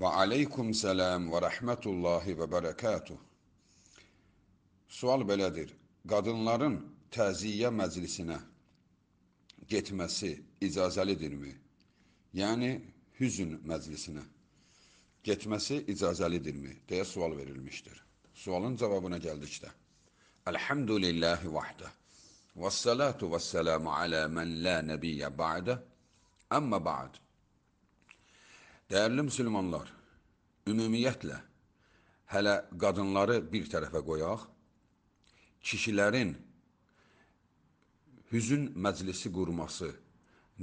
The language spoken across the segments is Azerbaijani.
Ve aleyküm selam ve rahmetullahi ve berekatuh. Sual belədir. Qadınların təziyyə məclisinə getməsi icazəlidirmi? Yəni, hüzün məclisinə getməsi icazəlidirmi? deyə sual verilmişdir. Sualın cavabına gəldikdə. Elhamdülillahi vahdə. Və salatu və selamu alə mən la nəbiyyə ba'də. Əmmə ba'd. Dəyərli müsəlmanlar, ümumiyyətlə hələ qadınları bir tərəfə qoyaq, kişilərin hüzün məclisi qurması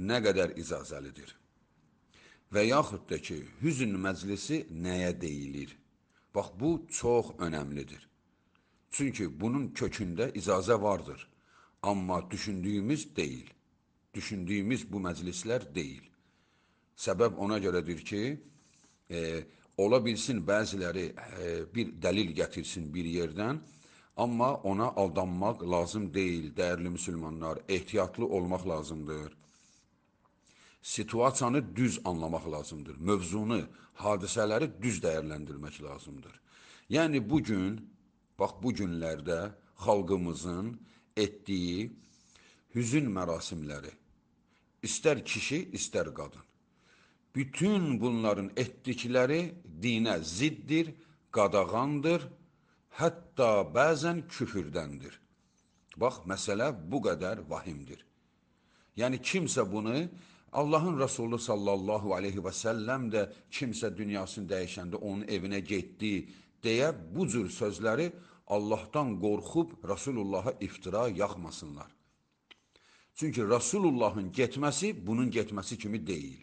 nə qədər icazəlidir? Və yaxud da ki, hüzün məclisi nəyə deyilir? Bax, bu çox önəmlidir. Çünki bunun kökündə icazə vardır, amma düşündüyümüz deyil. Düşündüyümüz bu məclislər deyil. Səbəb ona görədir ki, e, ola bilsin bəziləri e, bir dəlil gətirsin bir yerdən, amma ona aldanmaq lazım deyil, dəyərli müsəlmanlar, ehtiyatlı olmaq lazımdır. Situasiyanı düz anlamaq lazımdır, mövzunu, hadisələri düz dəyərləndirmək lazımdır. Yəni bu gün, bax bu günlərdə xalqımızın etdiyi hüzün mərasimləri istər kişi, istər qadın Bütün bunların etdikləri dinə ziddir, qadağandır, hətta bəzən küfürdəndir. Bax, məsələ bu qədər vahimdir. Yəni, kimsə bunu Allahın Rəsulü sallallahu aleyhi və səlləm də kimsə dünyasını dəyişəndə onun evinə getdi deyə bu cür sözləri Allahdan qorxub Rəsulullaha iftira yaxmasınlar. Çünki Rəsulullahın getməsi bunun getməsi kimi deyil.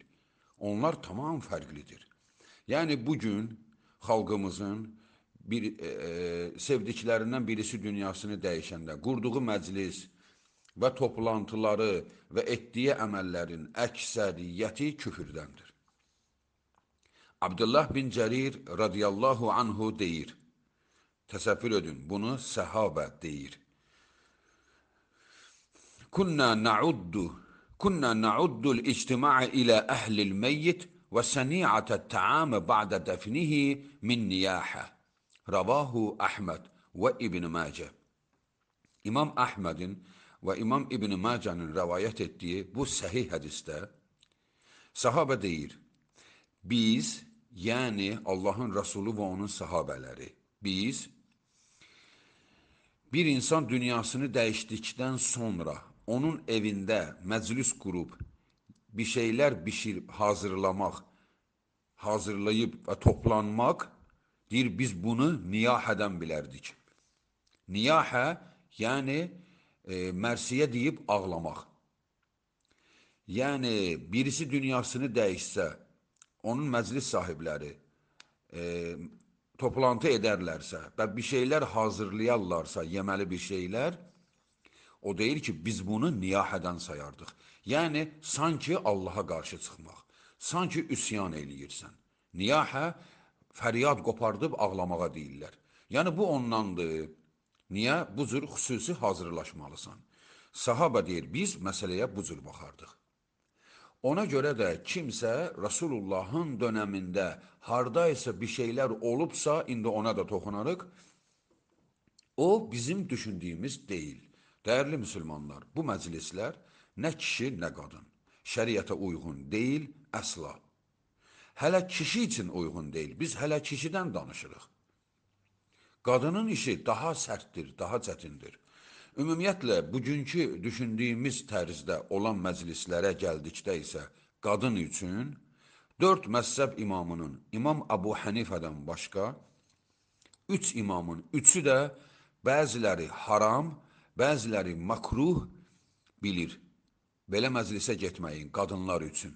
Onlar tamam fərqlidir. Yəni bu gün xalqımızın bir e, e, sevdiklərindən birisi dünyasını dəyişəndə qurduğu məclis və toplantıları və etdiyi əməllərin əksəriyyəti küfürdəndir. Abdullah bin Cərir radiyallahu anhu deyir. Təsəvvür edin, bunu səhabə deyir. Kunna na'uddu كنا نعد الاجتماع إلى أهل الميت وصنيعة الطعام بعد دفنه من niyaha. Ravahu Ahmed ve İbn Mace. İmam Ahmed'in ve İmam İbn Mace'nin rivayet ettiği bu sahih hadiste sahabe deyir. Biz yani Allah'ın Resulü ve onun sahabeleri. Biz bir insan dünyasını değiştikten sonra onun evində məclis qurub bir şeylər bişirib hazırlamaq, hazırlayıb və toplanmaq deyir biz bunu niyahədən bilərdik. Niyahə yəni e, mərsiyə deyib ağlamaq. Yəni birisi dünyasını dəyişsə, onun məclis sahibləri e, toplantı edərlərsə və bir şeylər hazırlayarlarsa, yeməli bir şeylər, O deyir ki, biz bunu niyahədən sayardıq. Yəni, sanki Allaha qarşı çıxmaq, sanki üsyan eləyirsən. Niyahə fəryad qopardıb ağlamağa deyirlər. Yəni, bu ondandır. Niyə bu cür xüsusi hazırlaşmalısan? Sahaba deyir, biz məsələyə bu cür baxardıq. Ona görə də kimsə Rasulullahın dönəmində hardaysa bir şeylər olubsa, indi ona da toxunarıq, o bizim düşündüyümüz deyil. Dəyərli müsəlmanlar, bu məclislər nə kişi, nə qadın. Şəriətə uyğun deyil, əsla. Hələ kişi üçün uyğun deyil, biz hələ kişidən danışırıq. Qadının işi daha sərtdir, daha çətindir. Ümumiyyətlə, bugünkü düşündüyümüz tərzdə olan məclislərə gəldikdə isə qadın üçün dörd məzhəb imamının, İmam Əbu Hənifədən başqa, üç imamın üçü də bəziləri haram, Bəziləri makruh bilir. Belə məclisə getməyin qadınlar üçün.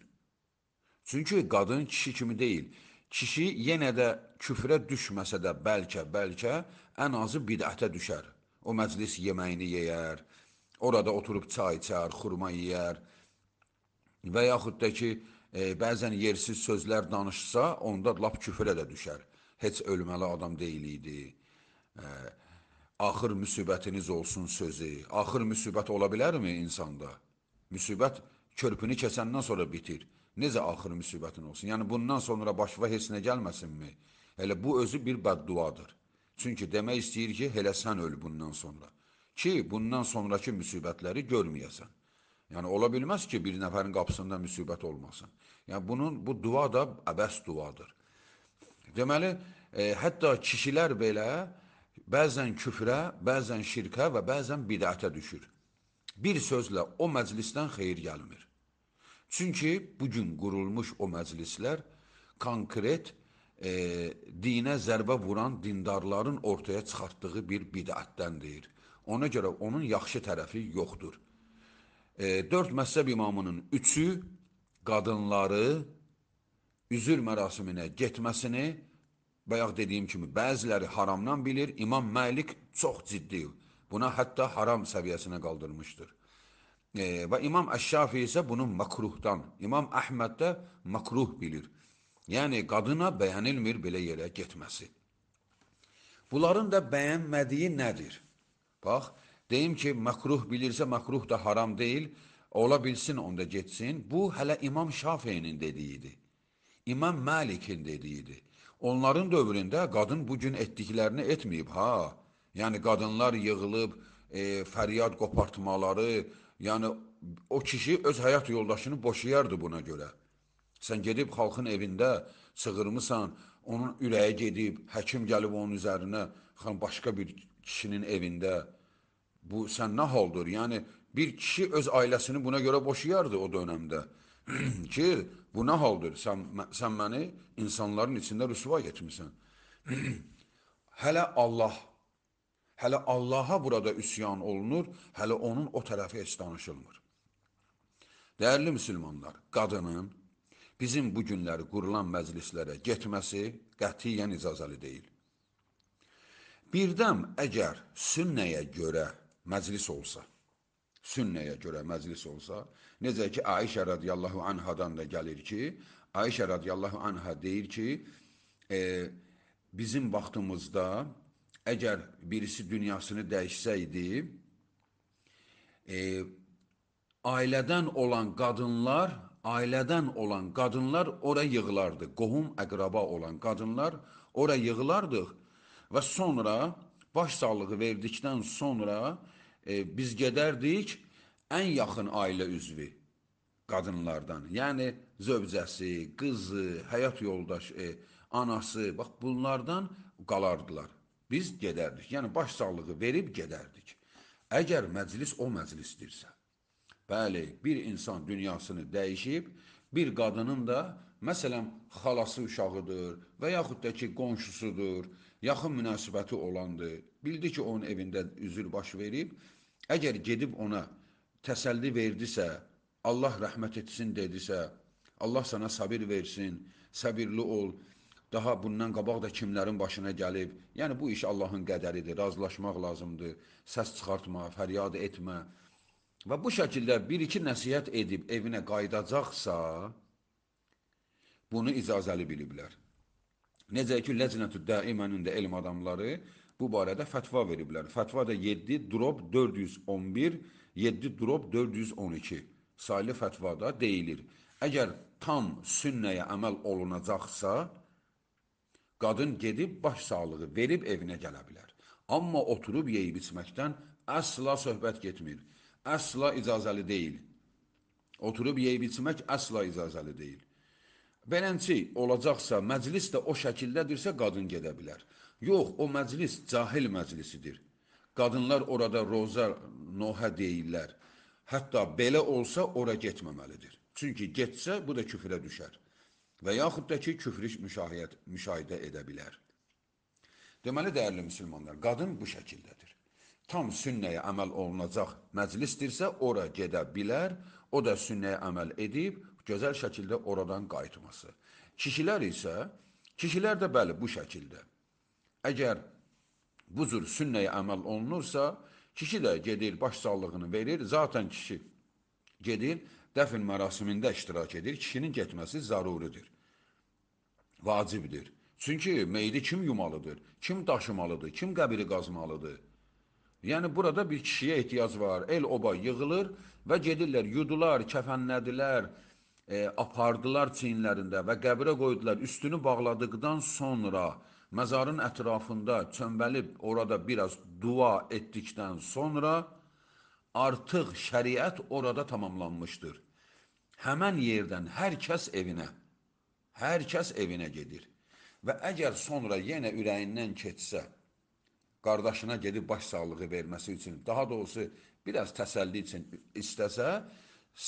Çünki qadın kişi kimi deyil. Kişi yenə də küfrə düşməsə də bəlkə, bəlkə ən azı bidətə düşər. O məclis yeməyini yeyər, orada oturub çay içər, xurma yeyər və yaxud da ki, e, bəzən yersiz sözlər danışsa, onda lap küfrə də düşər. Heç ölməli adam deyil idi. E, Axır müsibətiniz olsun sözü. Axır müsibət ola bilərmi insanda? Müsibət körpünü kəsəndən sonra bitir. Necə axır müsibətin olsun? Yəni bundan sonra başıva heç nə gəlməsinmi? Elə bu özü bir bədduadır. Çünki demək istəyir ki, elə sən öl bundan sonra. Ki, bundan sonraki müsibətləri görməyəsən. Yəni ola bilməz ki, bir nəfərin qapısında müsibət olmasın. Yəni bunun bu dua da əbəs duadır. Deməli, e, hətta kişilər belə bəzən küfrə, bəzən şirkə və bəzən bidətə düşür. Bir sözlə o məclisdən xeyir gəlmir. Çünki bugün qurulmuş o məclislər konkret e, dinə zərbə vuran dindarların ortaya çıxartdığı bir bidətdəndir. Ona görə onun yaxşı tərəfi yoxdur. E, dörd məhzəb imamının üçü qadınları üzür mərasiminə getməsini bayaq dediyim kimi bəziləri haramdan bilir. İmam Məlik çox ciddi buna hətta haram səviyyəsinə qaldırmışdır. E, və İmam Əşşafi isə bunu makruhdan, İmam Əhməd də makruh bilir. Yəni qadına bəyənilmir belə yerə getməsi. Bunların da bəyənmədiyi nədir? Bax, deyim ki, makruh bilirsə makruh da haram deyil. Ola bilsin onda getsin. Bu hələ İmam Şafiyinin dediyidir. İmam Məlikin dediyidir. Onların dövründə qadın bu gün etdiklərini etməyib ha. Yəni qadınlar yığılıb e, fəryad qopartmaları, yəni o kişi öz həyat yoldaşını boşayardı buna görə. Sən gedib xalqın evində sığırmısan, onun ürəyi gedib, həkim gəlib onun üzərinə, xan başqa bir kişinin evində. Bu sən nə haldır? Yəni bir kişi öz ailəsini buna görə boşayardı o dövrdə. ki, bu nə haldır? Sən, sən məni insanların içində rüsva etmirsən. hələ Allah, hələ Allaha burada üsyan olunur, hələ onun o tərəfi heç danışılmır. Dəyərli müsəlmanlar, qadının bizim bu günləri qurulan məclislərə getməsi qətiyyən icazəli deyil. Birdəm əgər sünnəyə görə məclis olsa, sünnəyə görə məclis olsa, Necə ki, Ayşə radiyallahu anhadan da gəlir ki, Ayşə radiyallahu anha deyir ki, e, bizim vaxtımızda əgər birisi dünyasını dəyişsə idi, e, ailədən olan qadınlar, ailədən olan qadınlar ora yığılardı. Qohum, əqraba olan qadınlar ora yığılardıq və sonra baş sağlığı verdikdən sonra e, biz gedərdik ən yaxın ailə üzvü qadınlardan, yəni zövcəsi, qızı, həyat yoldaşı, e, anası, bax bunlardan qalardılar. Biz gedərdik. Yəni başsağlığı verib gedərdik. Əgər məclis o məclisdirsə. Bəli, bir insan dünyasını dəyişib, bir qadının da məsələn xalası uşağıdır və yaxud da ki qonşusudur, yaxın münasibəti olandır. Bildi ki onun evində üzür baş verib, əgər gedib ona təsəlli verdisə, Allah rəhmət etsin dedisə, Allah sənə səbir versin, səbirli ol. Daha bundan qabaq da kimlərin başına gəlib. Yəni bu iş Allahın qədəridir. Razılaşmaq lazımdır. Səs çıxartma, fəryad etmə. Və bu şəkildə bir-iki nəsihət edib evinə qayıdacaqsa, bunu icazəli biliblər. Necə ki, Ləcnətü Daimənin də elm adamları bu barədə fətva veriblər. Fətva da 7, drop 411 7 drop 412 saylı fətvada deyilir. Əgər tam sünnəyə əməl olunacaqsa, qadın gedib baş sağlığı verib evinə gələ bilər. Amma oturub yeyib içməkdən əsla söhbət getmir. Əsla icazəli deyil. Oturub yeyib içmək əsla icazəli deyil. Beləncə olacaqsa, məclis də o şəkildədirsə qadın gedə bilər. Yox, o məclis cahil məclisidir. Qadınlar orada roza nohə deyirlər. Hətta belə olsa ora getməməlidir. Çünki getsə, bu da küfrə düşər və yaxud da ki, küfrü müşahiyyət, müşahidə edə bilər. Deməli, dəyərli müsəlmanlar, qadın bu şəkildədir. Tam sünnəyə əməl olunacaq məclisdirsə, ora gedə bilər, o da sünnəyə əməl edib, gözəl şəkildə oradan qayıtması. Kişilər isə, kişilər də bəli bu şəkildə. Əgər bu cür sünnəyə əməl olunursa, Kişi də gedir, baş sağlığını verir. Zaten kişi gedir, dəfn mərasimində iştirak edir. Kişinin getməsi zəruridir, vacibdir. Çünki meyidi kim yumalıdır, kim daşımalıdır, kim qəbiri qazmalıdır. Yəni burada bir kişiyə ehtiyac var. El oba yığılır və gedirlər, yudular, kəfənlədilər, e, apardılar çiyinlərində və qəbirə qoydular. Üstünü bağladıqdan sonra məzarın ətrafında çömbəlib orada biraz dua etdikdən sonra artıq şəriət orada tamamlanmışdır. Həmən yerdən hər kəs evinə, hər kəs evinə gedir. Və əgər sonra yenə ürəyindən keçsə, qardaşına gedib başsağlığı verməsi üçün, daha doğrusu biraz təsəlli üçün istəsə,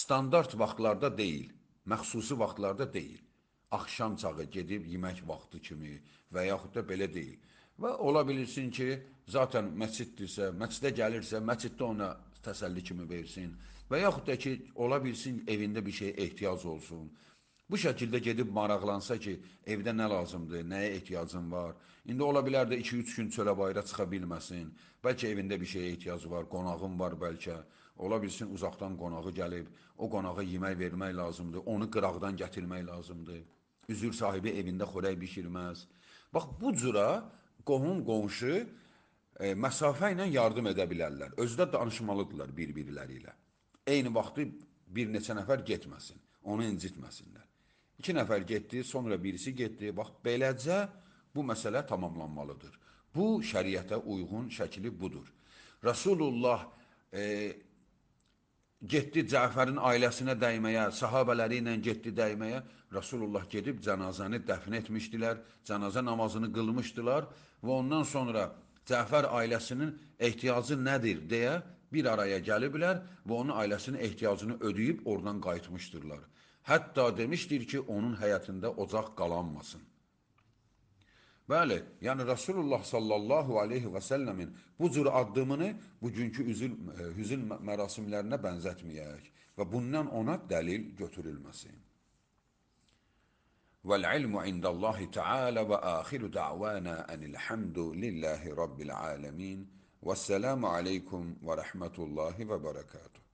standart vaxtlarda deyil, məxsusi vaxtlarda deyil axşam çağı gedib yemək vaxtı kimi və yaxud da belə deyil. Və ola bilirsin ki, zaten məsciddirsə, məscidə gəlirsə, məsciddə ona təsəlli kimi versin və yaxud da ki, ola bilsin evində bir şeyə ehtiyac olsun. Bu şəkildə gedib maraqlansa ki, evdə nə lazımdır, nəyə ehtiyacın var. İndi ola bilər də 2-3 gün çölə bayıra çıxa bilməsin. Bəlkə evində bir şeyə ehtiyacı var, qonağın var bəlkə. Ola bilsin uzaqdan qonağı gəlib, o qonağa yemək vermək lazımdır, onu qıraqdan gətirmək lazımdır. Üzür sahibi evində xörək bişirməz. Bax bu cürə qohum qonşu e, məsafə ilə yardım edə bilərlər. Özdə danışmalıdırlar bir-birləri ilə. Eyni vaxtı bir neçə nəfər getməsin, onu incitməsinlər. İki nəfər getdi, sonra birisi getdi. Bax beləcə bu məsələ tamamlanmalıdır. Bu şəriətə uyğun şəkli budur. Rasulullah e, getdi Cəfərin ailəsinə dəyməyə, sahabələri ilə getdi dəyməyə. Rasulullah gedib cənazəni dəfn etmişdilər, cənazə namazını qılmışdılar və ondan sonra Cəfər ailəsinin ehtiyacı nədir deyə bir araya gəliblər və onun ailəsinin ehtiyacını ödəyib oradan qayıtmışdırlar. Hətta demişdir ki, onun həyətində ocaq qalanmasın. Bəli, yəni Rasulullah sallallahu aleyhi və səlləmin bu cür addımını bugünkü üzül, e, hüzün mərasimlərinə bənzətməyək və bundan ona dəlil götürülməsin. وَالْعِلْمُ عِنْدَ اللّٰهِ تَعَالَ وَآخِرُ دَعْوَانَا أَنِ الْحَمْدُ لِلَّهِ رَبِّ الْعَالَمِينَ وَالسَّلَامُ عَلَيْكُمْ وَرَحْمَةُ اللّٰهِ وَبَرَكَاتُهُ